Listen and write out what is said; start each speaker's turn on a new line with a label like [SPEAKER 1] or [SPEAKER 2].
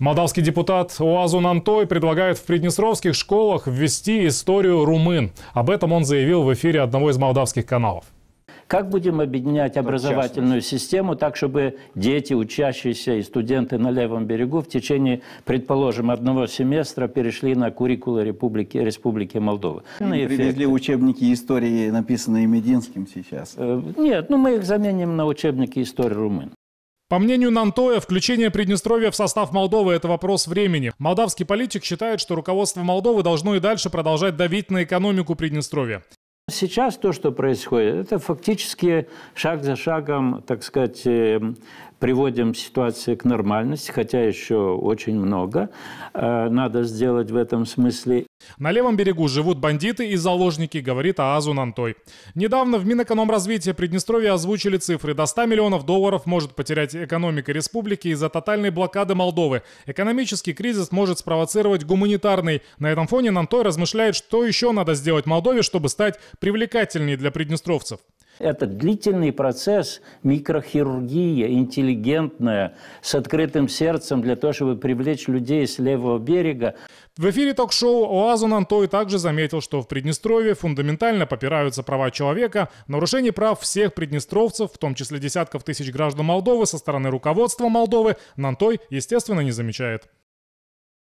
[SPEAKER 1] Молдавский депутат Уазун Антой предлагает в приднестровских школах ввести историю румын. Об этом он заявил в эфире одного из молдавских каналов. Как будем
[SPEAKER 2] объединять образовательную систему так, чтобы дети, учащиеся и студенты на левом берегу в течение, предположим, одного семестра перешли на куррикулы Республики, Республики Молдовы? Ну, привезли учебники истории, написанные Мединским сейчас. Э, нет, ну мы их заменим на учебники истории румын.
[SPEAKER 1] По мнению Нантоя, включение Приднестровья в состав Молдовы – это вопрос времени. Молдавский политик считает, что руководство Молдовы должно и дальше продолжать давить на экономику Приднестровья.
[SPEAKER 2] Сейчас то, что происходит, это фактически шаг за шагом, так сказать, э, приводим ситуацию к нормальности, хотя
[SPEAKER 1] еще очень много э, надо сделать в этом смысле. На левом берегу живут бандиты и заложники, говорит Аазу Нантой. Недавно в Минэкономразвитии Приднестровья озвучили цифры. До 100 миллионов долларов может потерять экономика республики из-за тотальной блокады Молдовы. Экономический кризис может спровоцировать гуманитарный. На этом фоне Нантой размышляет, что еще надо сделать Молдове, чтобы стать привлекательнее для приднестровцев. Это длительный
[SPEAKER 2] процесс, микрохирургия, интеллигентная, с открытым сердцем для того,
[SPEAKER 1] чтобы привлечь людей с левого берега. В эфире ток-шоу Оазун Антой также заметил, что в Приднестровье фундаментально попираются права человека, нарушение прав всех приднестровцев, в том числе десятков тысяч граждан Молдовы со стороны руководства Молдовы, Нантой, естественно, не замечает.